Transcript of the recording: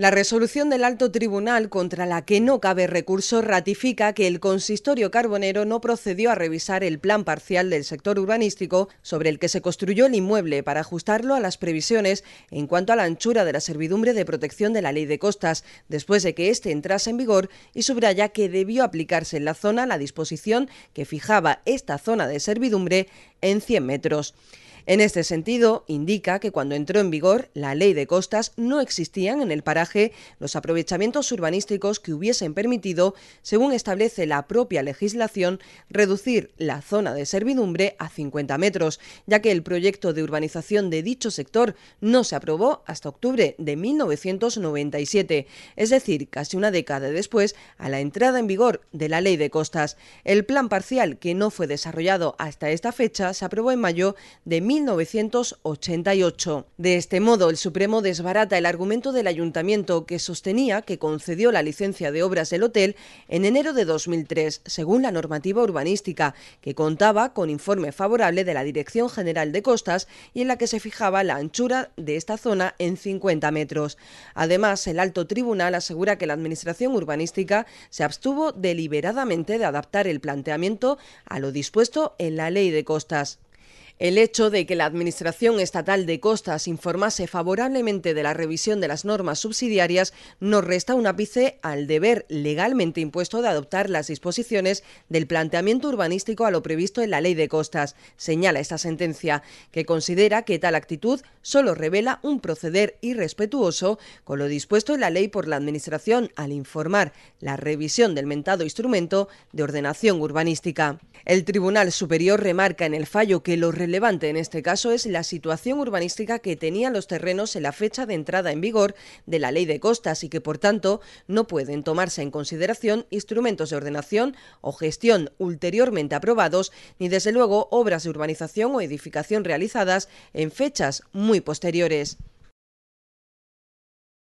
La resolución del alto tribunal contra la que no cabe recurso ratifica que el consistorio carbonero no procedió a revisar el plan parcial del sector urbanístico sobre el que se construyó el inmueble para ajustarlo a las previsiones en cuanto a la anchura de la servidumbre de protección de la ley de costas, después de que éste entrase en vigor y subraya que debió aplicarse en la zona la disposición que fijaba esta zona de servidumbre en 100 metros. En este sentido, indica que cuando entró en vigor la ley de costas no existían en el paraje los aprovechamientos urbanísticos que hubiesen permitido, según establece la propia legislación, reducir la zona de servidumbre a 50 metros, ya que el proyecto de urbanización de dicho sector no se aprobó hasta octubre de 1997, es decir, casi una década después a la entrada en vigor de la ley de costas. El plan parcial, que no fue desarrollado hasta esta fecha, se aprobó en mayo de 1997 1988. De este modo, el Supremo desbarata el argumento del ayuntamiento que sostenía que concedió la licencia de obras del hotel en enero de 2003, según la normativa urbanística, que contaba con informe favorable de la Dirección General de Costas y en la que se fijaba la anchura de esta zona en 50 metros. Además, el alto tribunal asegura que la Administración urbanística se abstuvo deliberadamente de adaptar el planteamiento a lo dispuesto en la Ley de Costas. El hecho de que la Administración Estatal de Costas informase favorablemente de la revisión de las normas subsidiarias nos resta un ápice al deber legalmente impuesto de adoptar las disposiciones del planteamiento urbanístico a lo previsto en la Ley de Costas, señala esta sentencia, que considera que tal actitud solo revela un proceder irrespetuoso con lo dispuesto en la ley por la Administración al informar la revisión del mentado instrumento de ordenación urbanística. El Tribunal Superior remarca en el fallo que los relevante en este caso es la situación urbanística que tenían los terrenos en la fecha de entrada en vigor de la Ley de Costas y que, por tanto, no pueden tomarse en consideración instrumentos de ordenación o gestión ulteriormente aprobados, ni desde luego obras de urbanización o edificación realizadas en fechas muy posteriores.